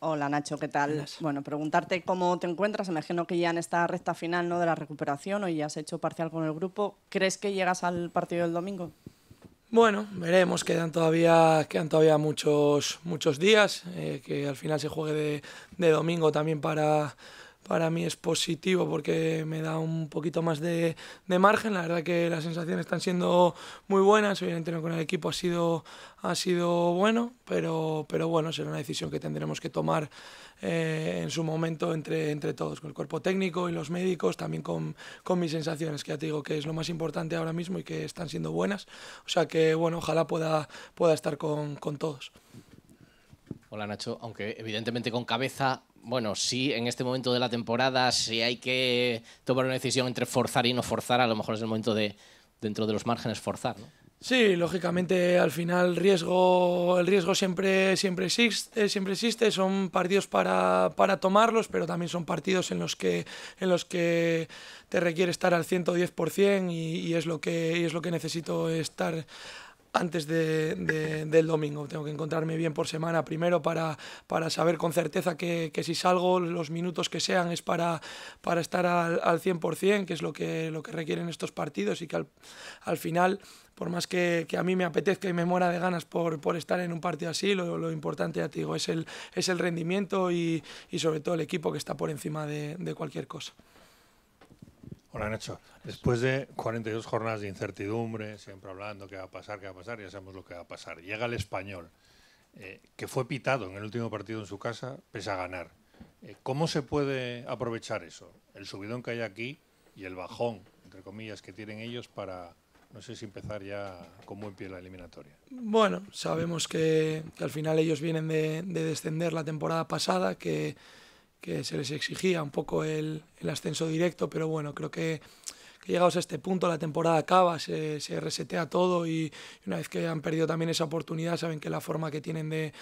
Hola Nacho, ¿qué tal? Bueno, preguntarte cómo te encuentras. Imagino que ya en esta recta final ¿no? de la recuperación, o ya has hecho parcial con el grupo. ¿Crees que llegas al partido del domingo? Bueno, veremos, quedan todavía, quedan todavía muchos, muchos días, eh, que al final se juegue de, de domingo también para, para mí es positivo porque me da un poquito más de, de, margen. La verdad que las sensaciones están siendo muy buenas. obviamente con el equipo ha sido, ha sido bueno, pero, pero bueno, será una decisión que tendremos que tomar eh, en su momento entre, entre todos, con el cuerpo técnico y los médicos, también con, con, mis sensaciones, que ya te digo que es lo más importante ahora mismo y que están siendo buenas. O sea que bueno, ojalá pueda, pueda estar con, con todos. Hola Nacho, aunque evidentemente con cabeza, bueno, sí, en este momento de la temporada, si hay que tomar una decisión entre forzar y no forzar, a lo mejor es el momento de, dentro de los márgenes, forzar, ¿no? Sí, lógicamente al final el riesgo siempre, siempre, existe, siempre existe, son partidos para, tomarlos, pero también son partidos en los que, en los que te requiere estar al 110% y, y, es lo que, y es lo que necesito estar antes de, del domingo. Tengo que encontrarme bien por semana primero para, saber con certeza que, si salgo los minutos que sean es para, estar al, al 100%, que es lo que, lo que requieren estos partidos y que al, al final por más que, a mí me apetezca y me muera de ganas por, por estar en un partido así, lo, importante, ya te digo, es el, es el rendimiento y, y, sobre todo el equipo que está por encima de cualquier cosa. Hola Nacho, después de 42 jornadas de incertidumbre, siempre hablando qué va a pasar, qué va a pasar, ya sabemos lo que va a pasar. Llega el español, eh, que fue pitado en el último partido en su casa, pese a ganar. Eh, ¿Cómo se puede aprovechar eso? El subidón que hay aquí y el bajón, entre comillas, que tienen ellos para, no sé si empezar ya con buen pie la eliminatoria. Bueno, sabemos que, al final ellos vienen de descender la temporada pasada, que que se les exigía un poco el, ascenso directo, pero bueno, creo que, llegados a este punto la temporada acaba, se, resetea todo y una vez que han perdido también esa oportunidad saben que la forma que tienen de,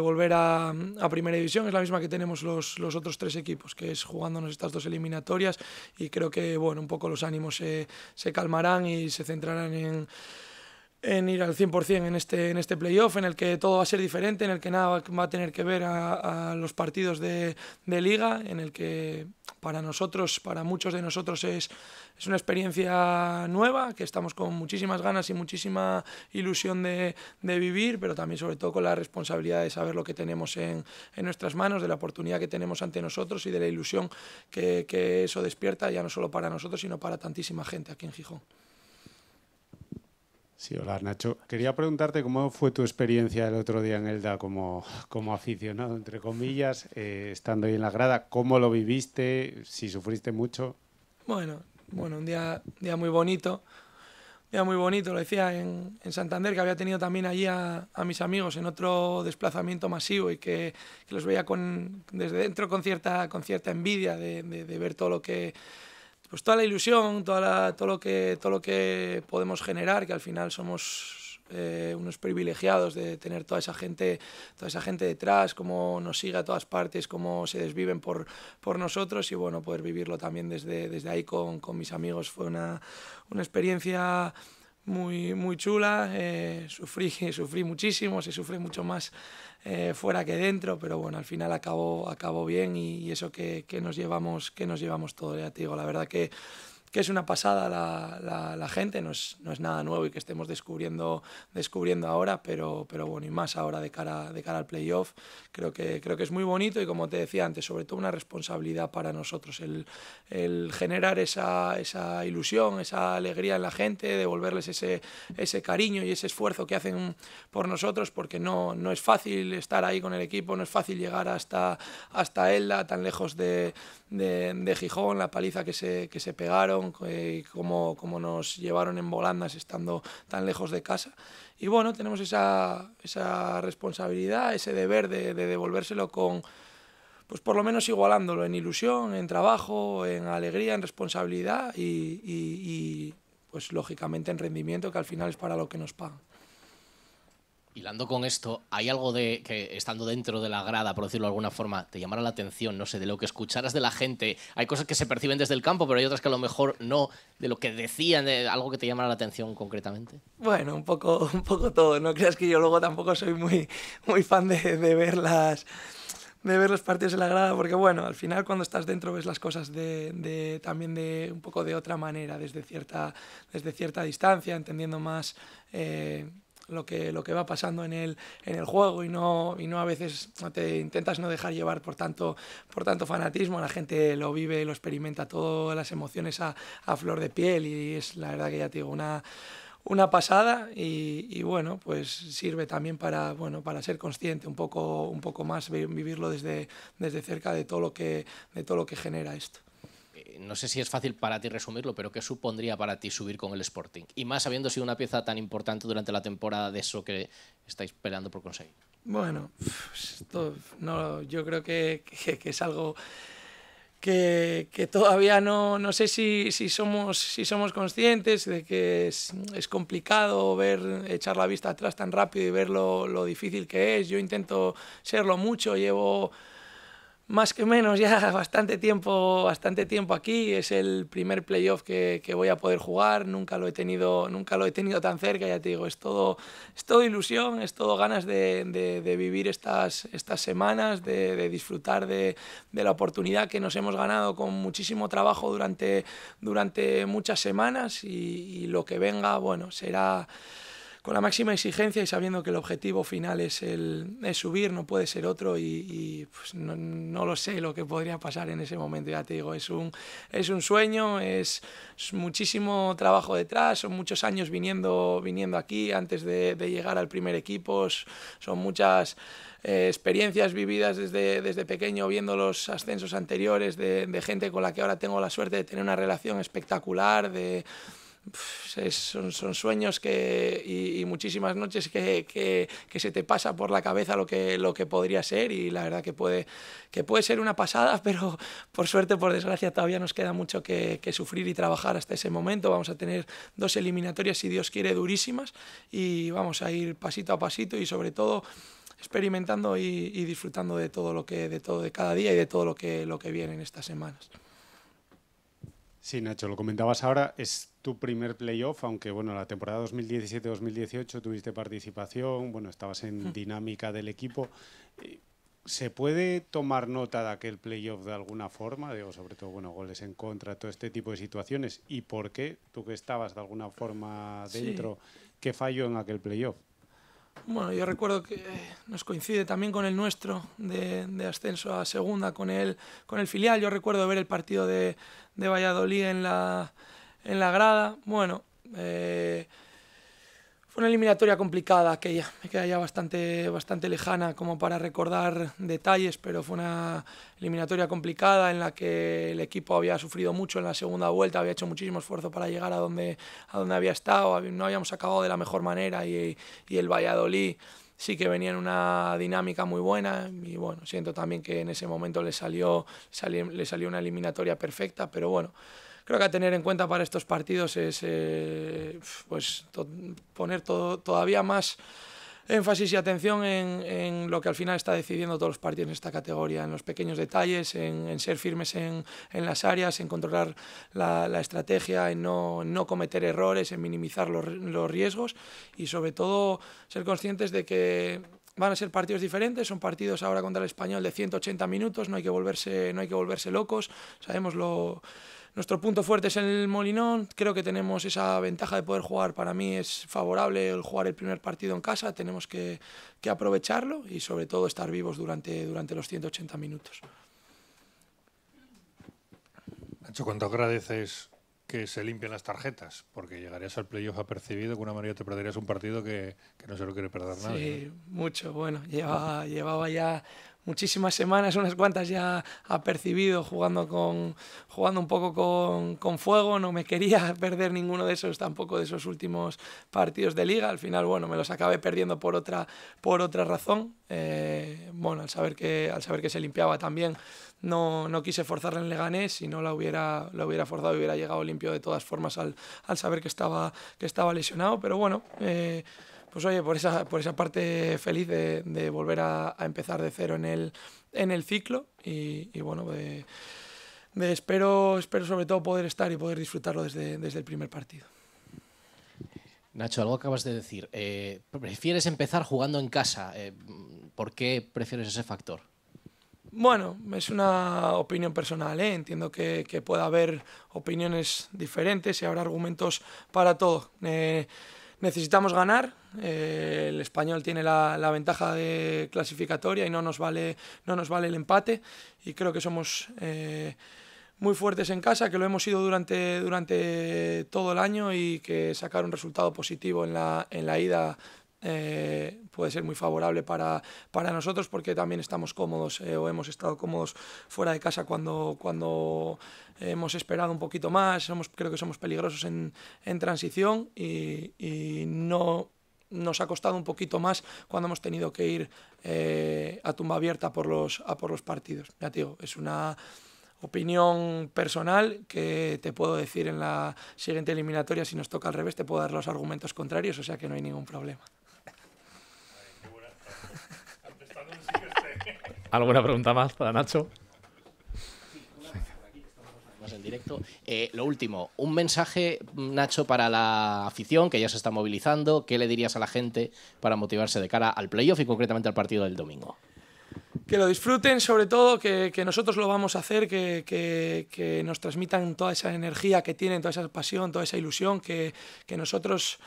volver a, Primera División. Es la misma que tenemos los, otros tres equipos, que es jugándonos estas dos eliminatorias y creo que bueno, un poco los ánimos se, se calmarán y se centrarán en, en ir al 100% en este, en este playoff, en el que todo va a ser diferente, en el que nada va a tener que ver a, los partidos de, liga, en el que para nosotros, para muchos de nosotros es, es una experiencia nueva, que estamos con muchísimas ganas y muchísima ilusión de, vivir, pero también sobre todo con la responsabilidad de saber lo que tenemos en, nuestras manos, de la oportunidad que tenemos ante nosotros y de la ilusión que, que eso despierta ya no solo para nosotros, sino para tantísima gente aquí en Gijón. Sí, hola Nacho. Quería preguntarte cómo fue tu experiencia el otro día en Elda como, como aficionado, entre comillas, eh, estando ahí en la grada, cómo lo viviste, si sufriste mucho. Bueno, bueno, un día, día muy bonito, un día muy bonito, lo decía en, Santander, que había tenido también allí a, mis amigos en otro desplazamiento masivo y que, los veía con, desde dentro con cierta, con cierta envidia de ver todo lo que pues toda la ilusión, toda la, todo, lo que, todo lo que podemos generar, que al final somos eh, unos privilegiados de tener toda esa gente, toda esa gente detrás, cómo nos sigue a todas partes, cómo se desviven por, por nosotros y bueno, poder vivirlo también desde, desde ahí con, con mis amigos fue una, una experiencia muy, muy chula. Eh, sufrí, sufrí muchísimo, se sufre mucho más eh, fuera que dentro, pero bueno, al final acabó, acabó bien y, eso que, que, nos llevamos, que nos llevamos todo, ya te digo, la verdad que que es una pasada la, gente, no es, nada nuevo y que estemos descubriendo, descubriendo ahora, pero, pero bueno, y más ahora de cara, de cara al playoff, creo que, creo que es muy bonito y como te decía antes, sobre todo una responsabilidad para nosotros, el, generar esa, esa, ilusión, esa alegría en la gente, devolverles ese, ese cariño y ese esfuerzo que hacen por nosotros, porque no, no es fácil estar ahí con el equipo, no es fácil llegar hasta, hasta Elda, tan lejos de, de, Gijón, la paliza que se, que se pegaron como eh, nos llevaron en volandas estando tan lejos de casa. Y bueno, tenemos esa, responsabilidad, ese deber de, devolvérselo con, pues por lo menos igualándolo en ilusión, en trabajo, en alegría, en responsabilidad y, y, pues lógicamente en rendimiento, que al final es para lo que nos pagan. Hilando con esto, ¿hay algo de que estando dentro de la grada, por decirlo de alguna forma, te llamara la atención, no sé, de lo que escucharas de la gente? Hay cosas que se perciben desde el campo, pero hay otras que a lo mejor no, de lo que decían, algo que te llamara la atención concretamente. Bueno, un poco, un poco todo. No creas que yo luego tampoco soy muy, muy fan de, ver las de ver los partidos en la grada, porque bueno, al final cuando estás dentro ves las cosas de, también de un poco de otra manera, desde cierta, desde cierta distancia, entendiendo más eh, lo que, lo que va pasando en el, en el juego y no, y no a veces te intentas no dejar llevar por tanto, por tanto fanatismo, la gente lo vive, lo experimenta, todas las emociones a, a flor de piel y es la verdad que ya te digo, una una pasada y, y, bueno, pues sirve también para, bueno, para ser consciente un poco, un poco más, vivirlo desde, desde cerca de todo, lo que, de todo lo que genera esto no sé si es fácil para ti resumirlo, pero ¿qué supondría para ti subir con el Sporting? Y más habiendo sido una pieza tan importante durante la temporada de eso que estáis esperando por conseguir. Bueno, pues no, yo creo que, es algo que, todavía no, no sé si, somos, si somos conscientes de que es, complicado ver, echar la vista atrás tan rápido y ver lo, lo difícil que es. Yo intento serlo mucho, llevo más que menos ya bastante tiempo, bastante tiempo aquí. Es el primer playoff que, voy a poder jugar. Nunca lo he tenido, nunca lo he tenido tan cerca. Ya te digo, es todo, es todo ilusión, es todo ganas de, vivir estas, estas semanas, de, disfrutar de, la oportunidad que nos hemos ganado con muchísimo trabajo durante, durante muchas semanas y, y lo que venga, bueno, será con la máxima exigencia y sabiendo que el objetivo final es, el, subir, no puede ser otro y, pues no, lo sé lo que podría pasar en ese momento, ya te digo, es un, es un sueño, es, muchísimo trabajo detrás, son muchos años viniendo, viniendo aquí antes de, llegar al primer equipo, son muchas... Eh, experiencias vividas desde, desde pequeño, viendo los ascensos anteriores de gente con la que ahora tengo la suerte de tener una relación espectacular, de, son, sueños que, y, muchísimas noches que, se te pasa por la cabeza lo que, lo que podría ser y la verdad que puede, que puede ser una pasada, pero por suerte, por desgracia, todavía nos queda mucho que, sufrir y trabajar hasta ese momento. Vamos a tener dos eliminatorias, si Dios quiere, durísimas y vamos a ir pasito a pasito y sobre todo experimentando y, disfrutando de todo lo que de todo de cada día y de todo lo que lo que viene en estas semanas. Sí, Nacho, lo comentabas ahora, es tu primer playoff, aunque bueno, la temporada 2017-2018 tuviste participación, bueno, estabas en hmm. dinámica del equipo. Eh, ¿Se puede tomar nota de aquel playoff de alguna forma? Digo, sobre todo, bueno, goles en contra, todo este tipo de situaciones. ¿Y por qué tú que estabas de alguna forma dentro, qué falló en aquel playoff? Bueno, yo recuerdo que eh, nos coincide también con el nuestro de, ascenso a segunda, con el, con el filial. Yo recuerdo ver el partido de, de Valladolid en la, en la grada. Bueno, eh, fue una eliminatoria complicada aquella, me queda ya bastante, bastante lejana como para recordar detalles, pero fue una eliminatoria complicada en la que el equipo había sufrido mucho en la segunda vuelta, había hecho muchísimo esfuerzo para llegar a donde, a donde había estado, no habíamos acabado de la mejor manera y, el Valladolid sí que venía en una dinámica muy buena y bueno, siento también que en ese momento le salió, salió, le salió una eliminatoria perfecta, pero bueno creo que a tener en cuenta para estos partidos es eh, pues poner todavía más énfasis y atención en, lo que al final está decidiendo todos los partidos en esta categoría, en los pequeños detalles, en, ser firmes en, las áreas, en controlar la, estrategia, en no, cometer errores, en minimizar los riesgos y sobre todo ser conscientes de que van a ser partidos diferentes, son partidos ahora contra el español de 180 minutos, no hay que volverse, no hay que volverse locos, sabemos lo... Nuestro punto fuerte es el Molinón, creo que tenemos esa ventaja de poder jugar, para mí es favorable el jugar el primer partido en casa, tenemos que, que aprovecharlo y sobre todo estar vivos durante, durante los 180 minutos. Nacho, ¿cuánto agradeces que se limpien las tarjetas, porque llegarías al playoff apercibido, que una manera te perderías un partido que, no se lo quiere perder nadie. Sí, mucho. Bueno, llevaba ya muchísimas semanas, unas cuantas ya apercibido jugando, con, jugando un poco con, fuego, no me quería perder ninguno de esos, tampoco de esos últimos partidos de liga, al final bueno, me los acabé perdiendo por otra, por otra razón, eh, bueno, al saber, que, al saber que se limpiaba también, no, no quise forzarle en Leganés, si no la hubiera, lo hubiera forzado hubiera llegado limpio de todas formas al, saber que estaba, que estaba lesionado, pero bueno... Eh, pues oye, por esa, por esa parte feliz de, volver a, empezar de cero en el, en el ciclo y, bueno, espero, espero sobre todo poder estar y poder disfrutarlo desde, el primer partido. Nacho, algo acabas de decir. Eh, ¿Prefieres empezar jugando en casa? Eh, ¿Por qué prefieres ese factor? Bueno, es una opinión personal, ¿eh? entiendo que, pueda haber opiniones diferentes y habrá argumentos para todo. Necesitamos ganar, eh, el español tiene la, ventaja de clasificatoria y no nos vale, no nos vale el empate y creo que somos eh, muy fuertes en casa, que lo hemos sido durante, durante todo el año y que sacar un resultado positivo en la, en la ida eh, puede ser muy favorable para, para, nosotros porque también estamos cómodos eh, o hemos estado cómodos fuera de casa cuando, cuando hemos esperado un poquito más, somos, creo que somos peligrosos en, transición y, no nos ha costado un poquito más cuando hemos tenido que ir eh, a tumba abierta por los, a por los partidos. Ya es una opinión personal que te puedo decir en la siguiente eliminatoria, si nos toca al revés, te puedo dar los argumentos contrarios, o sea que no hay ningún problema. ¿Alguna pregunta más para Nacho? en directo. Eh, lo último, un mensaje, Nacho, para la afición que ya se está movilizando. ¿Qué le dirías a la gente para motivarse de cara al playoff y concretamente al partido del domingo? Que lo disfruten, sobre todo, que, nosotros lo vamos a hacer, que, que, nos transmitan toda esa energía que tienen, toda esa pasión, toda esa ilusión, que nosotros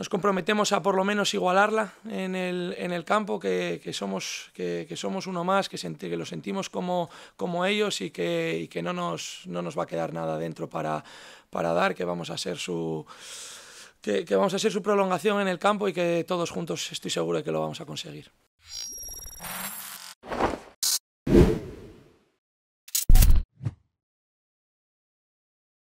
nos comprometemos a por lo menos igualarla en el, campo, que, somos, que, somos uno más, que, que lo sentimos como, como ellos y que, que no, nos, nos va a quedar nada dentro para, para dar, que vamos a ser su... que vamos a ser su prolongación en el campo y que todos juntos estoy seguro de que lo vamos a conseguir.